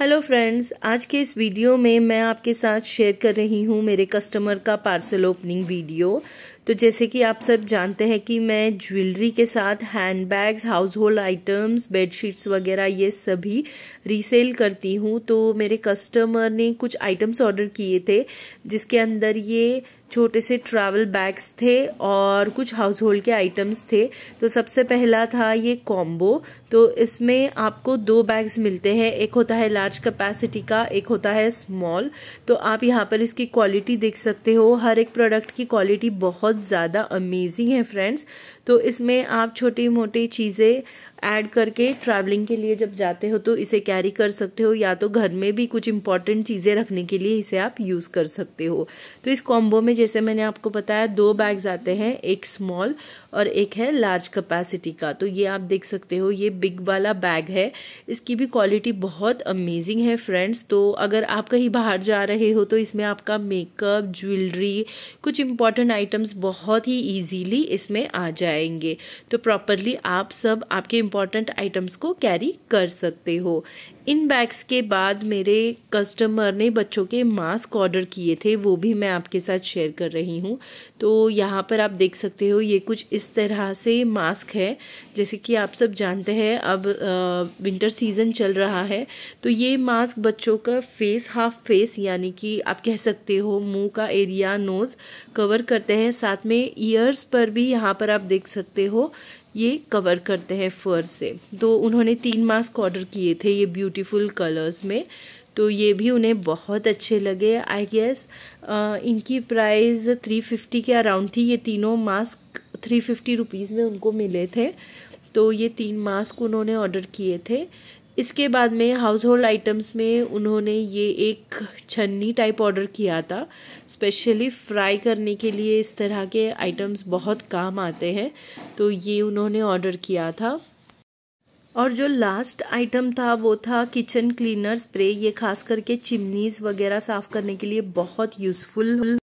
hello friends आज के इस वीडियो में मैं आपके साथ शेयर कर रही हूँ मेरे कस्टमर का पार्सल ओपनिंग वीडियो तो जैसे कि आप सब जानते हैं कि मैं ज्वेलरी के साथ handbags household items bedsheets वगैरह ये सभी रीसेल करती हूँ तो मेरे कस्टमर ने कुछ आइटम्स ऑर्डर किए थे जिसके अंदर ये छोटे से ट्रैवल बैग्स थे और कुछ हाउस होल्ड के आइटम्स थे तो सबसे पहला था ये कॉम्बो तो इसमें आपको दो बैग्स मिलते हैं एक होता है लार्ज कैपेसिटी का एक होता है स्मॉल तो आप यहाँ पर इसकी क्वालिटी देख सकते हो हर एक प्रोडक्ट की क्वालिटी बहुत बहुत ज़्यादा अमेजिंग है फ्रेंड्स तो इसमें आप छोटी मोटी चीज़ें ऐड करके ट्रैवलिंग के लिए जब जाते हो तो इसे कैरी कर सकते हो या तो घर में भी कुछ इंपॉर्टेंट चीज़ें रखने के लिए इसे आप यूज़ कर सकते हो तो इस कॉम्बो में जैसे मैंने आपको बताया दो बैग्स आते हैं एक स्मॉल और एक है लार्ज कैपेसिटी का तो ये आप देख सकते हो ये बिग वाला बैग है इसकी भी क्वालिटी बहुत अमेजिंग है फ्रेंड्स तो अगर आप कहीं बाहर जा रहे हो तो इसमें आपका मेकअप ज्वेलरी कुछ इंपॉर्टेंट आइटम्स बहुत ही ईजीली इसमें आ जाएंगे तो प्रॉपरली आप सब आपके इम्पॉर्टेंट आइटम्स को कैरी कर सकते हो इन बैग्स के बाद मेरे कस्टमर ने बच्चों के मास्क ऑर्डर किए थे वो भी मैं आपके साथ शेयर कर रही हूँ तो यहाँ पर आप देख सकते हो ये कुछ इस तरह से मास्क है जैसे कि आप सब जानते हैं अब आ, विंटर सीज़न चल रहा है तो ये मास्क बच्चों का फेस हाफ फेस यानी कि आप कह सकते हो मुंह का एरिया नोज़ कवर करते हैं साथ में ईयर्स पर भी यहाँ पर आप देख सकते हो ये कवर करते हैं फर से तो उन्होंने तीन मास्क ऑर्डर किए थे ये ब्यूटीफुल कलर्स में तो ये भी उन्हें बहुत अच्छे लगे आई गेस इनकी प्राइस थ्री फिफ्टी के अराउंड थी ये तीनों मास्क थ्री फिफ्टी रुपीज़ में उनको मिले थे तो ये तीन मास्क उन्होंने ऑर्डर किए थे इसके बाद में हाउस होल्ड आइटम्स में उन्होंने ये एक छन्नी टाइप ऑर्डर किया था स्पेशली फ्राई करने के लिए इस तरह के आइटम्स बहुत काम आते हैं तो ये उन्होंने ऑर्डर किया था और जो लास्ट आइटम था वो था किचन क्लीनर स्प्रे ये खास करके चिमनीज़ वगैरह साफ़ करने के लिए बहुत यूज़फुल